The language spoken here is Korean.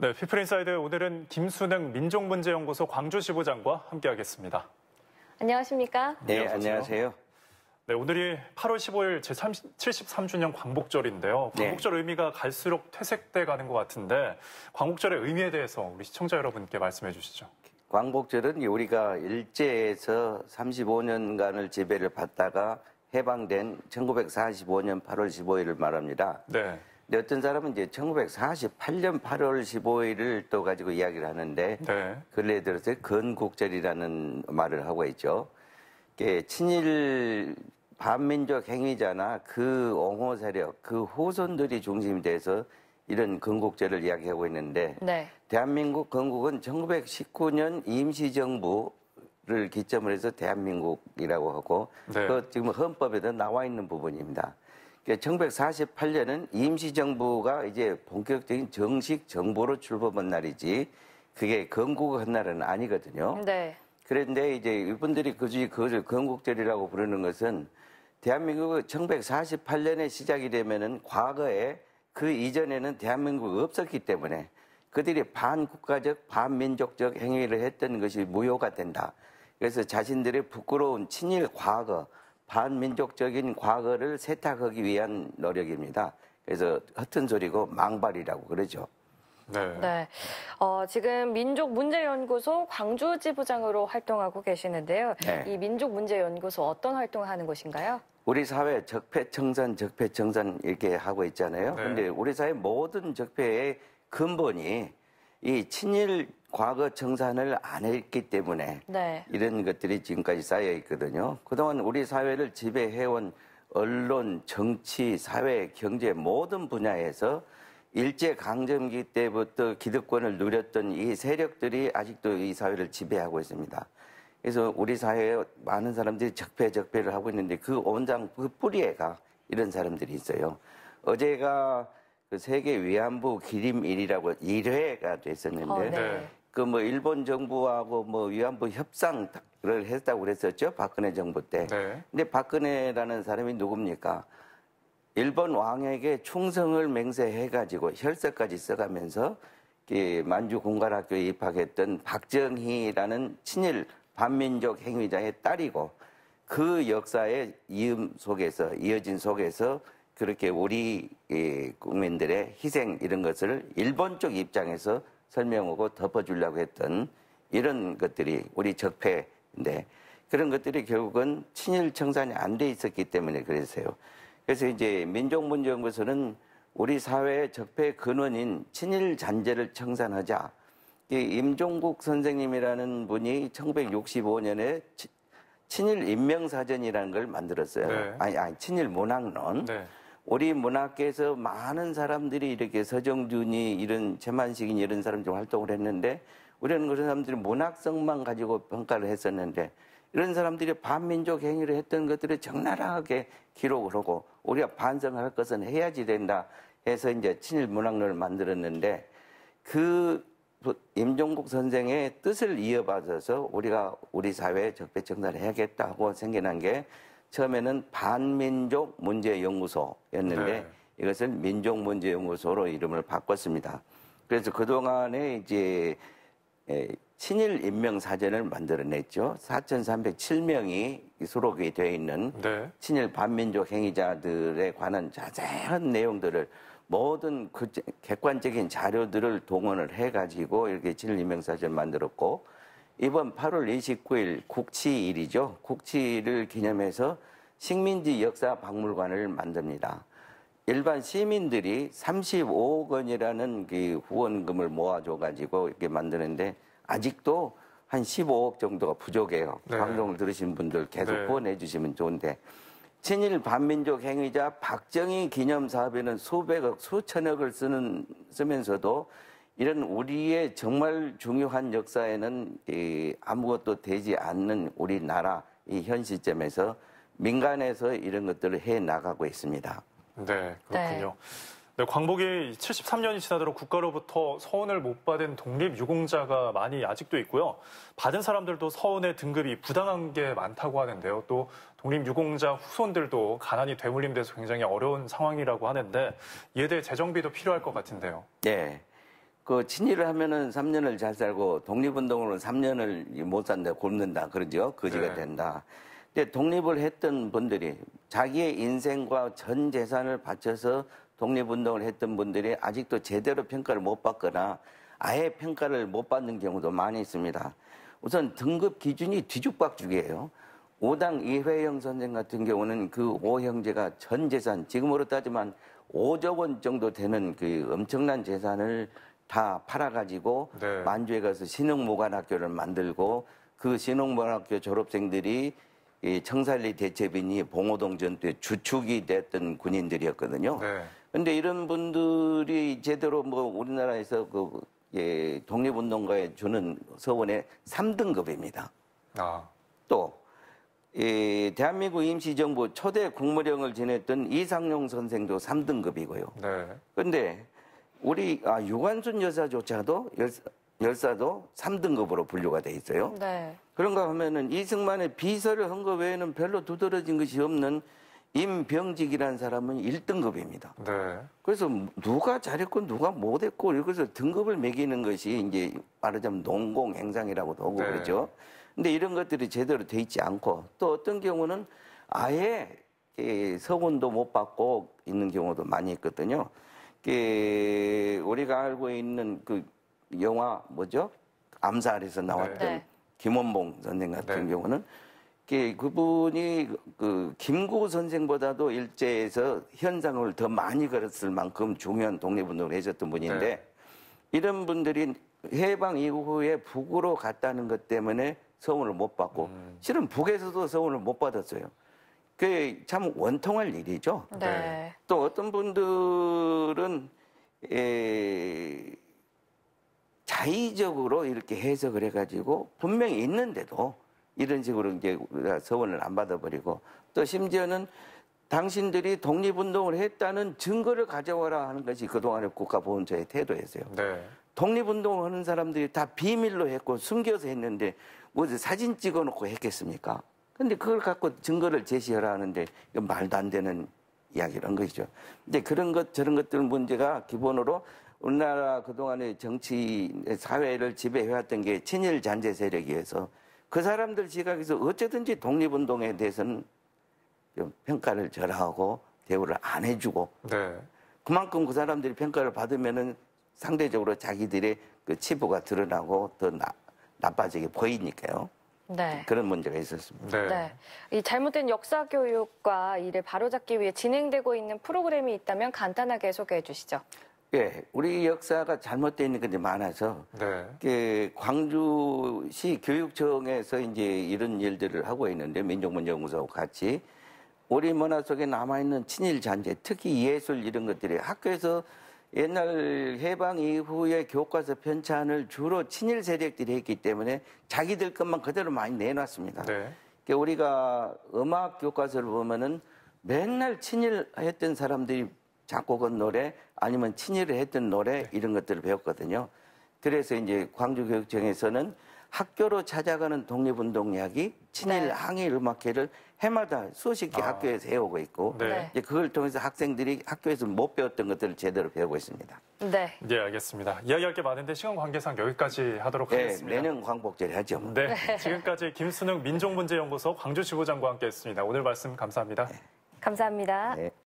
네, 피플인사이드 오늘은 김순행 민족문제연구소 광주시부장과 함께하겠습니다. 안녕하십니까? 네, 안녕하세요. 네, 오늘이 8월 15일 제73주년 광복절인데요. 네. 광복절 네. 의미가 갈수록 퇴색돼 가는 것 같은데 광복절의 의미에 대해서 우리 시청자 여러분께 말씀해 주시죠. 광복절은 우리가 일제에서 35년간을 지배를 받다가 해방된 1945년 8월 15일을 말합니다. 네. 어떤 사람은 이제 1948년 8월 15일을 또 가지고 이야기를 하는데 네. 근래에 들어서 건국절이라는 말을 하고 있죠. 친일 반민족 행위자나 그 옹호 세력, 그 후손들이 중심이 돼서 이런 건국절을 이야기하고 있는데 네. 대한민국 건국은 1919년 임시정부를 기점으로 해서 대한민국이라고 하고 네. 그 지금 헌법에도 나와 있는 부분입니다. 1948년은 그러니까 임시정부가 이제 본격적인 정식 정보로 출범한 날이지 그게 건국한 날은 아니거든요. 네. 그런데 이제 이분들이 그지 그것을 건국절이라고 부르는 것은 대한민국의 1948년에 시작이 되면은 과거에 그 이전에는 대한민국이 없었기 때문에 그들이 반국가적 반민족적 행위를 했던 것이 무효가 된다. 그래서 자신들의 부끄러운 친일 과거 반민족적인 과거를 세탁하기 위한 노력입니다. 그래서 허튼 소리고 망발이라고 그러죠. 네. 네. 어, 지금 민족문제연구소 광주지부장으로 활동하고 계시는데요. 네. 이 민족문제연구소 어떤 활동을 하는 곳인가요? 우리 사회 적폐청산, 적폐청산 이렇게 하고 있잖아요. 네. 그런데 네. 우리 사회 모든 적폐의 근본이 이 친일 과거 정산을 안 했기 때문에 네. 이런 것들이 지금까지 쌓여 있거든요. 그동안 우리 사회를 지배해온 언론, 정치, 사회, 경제 모든 분야에서 일제 강점기 때부터 기득권을 누렸던 이 세력들이 아직도 이 사회를 지배하고 있습니다. 그래서 우리 사회에 많은 사람들이 적폐 적폐를 하고 있는데 그 원장 그 뿌리에가 이런 사람들이 있어요. 어제가 그 세계 위안부 기림일이라고 1회가 됐었는데 어, 네. 그뭐 일본 정부하고 뭐 위안부 협상을 했다고 그랬었죠 박근혜 정부 때. 네. 근데 박근혜라는 사람이 누굽니까? 일본 왕에게 충성을 맹세해가지고 혈세까지 써가면서 만주 공갈학교에 입학했던 박정희라는 친일 반민족 행위자의 딸이고 그 역사의 이음 속에서 이어진 속에서 그렇게 우리 예, 국민들의 희생 이런 것을 일본 쪽 입장에서 설명하고 덮어주려고 했던 이런 것들이 우리 적폐인데 그런 것들이 결국은 친일 청산이 안 돼 있었기 때문에 그랬어요. 그래서 이제 민족문제연구소는 우리 사회의 적폐 근원인 친일 잔재를 청산하자. 임종국 선생님이라는 분이 1965년에 친일 인명사전이라는 걸 만들었어요. 네. 아니, 아니, 친일 문학론. 네. 우리 문학계에서 많은 사람들이 이렇게 서정준이 이런 최만식인 이런 사람들 활동을 했는데 우리는 그런 사람들이 문학성만 가지고 평가를 했었는데 이런 사람들이 반민족 행위를 했던 것들을 적나라하게 기록을 하고 우리가 반성할 것은 해야지 된다 해서 이제 친일 문학론을 만들었는데 그 임종국 선생의 뜻을 이어받아서 우리가 우리 사회에 적폐청산을 해야겠다고 생겨난 게 처음에는 반민족 문제연구소였는데 네. 이것을 민족문제연구소로 이름을 바꿨습니다. 그래서 그동안에 이제 친일 인명 사전을 만들어냈죠. 4,307명이 수록이 되어 있는 네. 친일 반민족 행위자들에 관한 자세한 내용들을 모든 그 객관적인 자료들을 동원을 해가지고 이렇게 친일 인명 사전 만들었고 이번 8월 29일 국치일이죠. 국치를 기념해서 식민지 역사 박물관을 만듭니다. 일반 시민들이 35억 원이라는 그 후원금을 모아줘가지고 이렇게 만드는데 아직도 한 15억 정도가 부족해요. 네. 방송을 들으신 분들 계속 네. 후원해 주시면 좋은데 친일 반민족 행위자 박정희 기념 사업에는 수백억 수천억을 쓰는 쓰면서도 이런 우리의 정말 중요한 역사에는 아무것도 되지 않는 우리나라 이현 시점에서 민간에서 이런 것들을 해 나가고 있습니다. 네, 그렇군요. 네. 네, 광복이 73년이 지나도록 국가로부터 서원을못 받은 독립유공자가 많이 아직도 있고요. 받은 사람들도 서원의 등급이 부당한 게 많다고 하는데요. 또 독립유공자 후손들도 가난이 되물림돼서 굉장히 어려운 상황이라고 하는데 이에 대해 재정비도 필요할 것 같은데요. 네. 그 친일을 하면은 3년을 잘 살고 독립운동으로 3년을 못 산다, 굶는다, 그러죠. 거지가 그 네. 된다. 근데 독립을 했던 분들이 자기의 인생과 전 재산을 바쳐서 독립운동을 했던 분들이 아직도 제대로 평가를 못 받거나 아예 평가를 못 받는 경우도 많이 있습니다. 우선 등급 기준이 뒤죽박죽이에요. 5당 이회영 선생 같은 경우는 그5형제가전 재산, 지금으로 따지면 5조 원 정도 되는 그 엄청난 재산을 다 팔아가지고 네. 만주에 가서 신흥모관학교를 만들고 그 신흥모관학교 졸업생들이 이 청산리 대체인이 봉오동 전투의 주축이 됐던 군인들이었거든요. 네. 근데 이런 분들이 제대로 뭐 우리나라에서 그 예, 독립운동가에 주는 서원의 3등급입니다. 아. 또 예, 대한민국 임시정부 초대 국무령을 지냈던 이상용 선생도 3등급이고요. 네. 근데 우리 아, 유관순 여사조차도 열사, 도 3등급으로 분류가 돼 있어요. 네. 그런가 하면은 이승만의 비서를 한거 외에는 별로 두드러진 것이 없는 임병직이라는 사람은 1등급입니다. 네. 그래서 누가 잘했고 누가 못했고 이것서 등급을 매기는 것이 이제 말하자면 농공 행상이라고도 하고 네. 그러죠. 근데 이런 것들이 제대로 돼 있지 않고 또 어떤 경우는 아예 서군도 못 받고 있는 경우도 많이 있거든요. 예, 우리가 알고 있는 그 영화 뭐죠? 암살에서 나왔던 네. 네. 김원봉 선생 같은 네. 경우는 그분이 그 김구 선생보다도 일제에서 현상을 더 많이 걸었을 만큼 중요한 독립운동을 해줬던 분인데 네. 이런 분들이 해방 이후에 북으로 갔다는 것 때문에 서운을못 받고 음. 실은 북에서도 서운을못 받았어요. 그게 참 원통할 일이죠. 네. 또 어떤 분들 에, 자의적으로 이렇게 해석을 해가지고 분명히 있는데도 이런 식으로 이제 서원을 안 받아버리고 또 심지어는 당신들이 독립운동을 했다는 증거를 가져와라 하는 것이 그동안의 국가보훈처의 태도였어요. 네. 독립운동을 하는 사람들이 다 비밀로 했고 숨겨서 했는데 뭐 사진 찍어놓고 했겠습니까? 근데 그걸 갖고 증거를 제시하라 하는데 이건 말도 안 되는 이야기를 한 것이죠. 이제 그런 것, 저런 것들 문제가 기본으로 우리나라 그동안의 정치, 사회를 지배해왔던 게 친일 잔재 세력이어서 그 사람들 시각에서 어쨌든지 독립운동에 대해서는 좀 평가를 절하고 대우를 안 해주고 네. 그만큼 그 사람들이 평가를 받으면은 상대적으로 자기들의 그 치부가 드러나고 더 나, 나빠지게 보이니까요. 네. 그런 문제가 있었습니다. 네. 네. 이 잘못된 역사 교육과 이를 바로잡기 위해 진행되고 있는 프로그램이 있다면 간단하게 소개해 주시죠. 예, 우리 역사가 잘못되어 있는 것이 많아서 네. 예, 광주시 교육청에서 이제 이런 일들을 하고 있는데 민족문제연구소하 같이 우리 문화 속에 남아 있는 친일 잔재, 특히 예술 이런 것들이 학교에서 옛날 해방 이후에 교과서 편찬을 주로 친일 세력들이 했기 때문에 자기들 것만 그대로 많이 내놨습니다. 네. 그러니까 우리가 음악 교과서를 보면은 맨날 친일했던 사람들이 작곡한 노래 아니면 친일을 했던 노래 네. 이런 것들을 배웠거든요. 그래서 이제 광주교육청에서는 학교로 찾아가는 독립운동약이 친일 네. 항일 음악회를 해마다 수십 개 아. 학교에서 해오고 있고 네. 네. 이제 그걸 통해서 학생들이 학교에서 못 배웠던 것들을 제대로 배우고 있습니다. 네. 예, 알겠습니다. 이야기할 게 많은데 시간 관계상 여기까지 하도록 네, 하겠습니다. 내년 광복절 하죠. 뭐. 네. 네. 지금까지 김순흥 민족문제연구소 광주지부장과 함께했습니다. 오늘 말씀 감사합니다. 네. 감사합니다.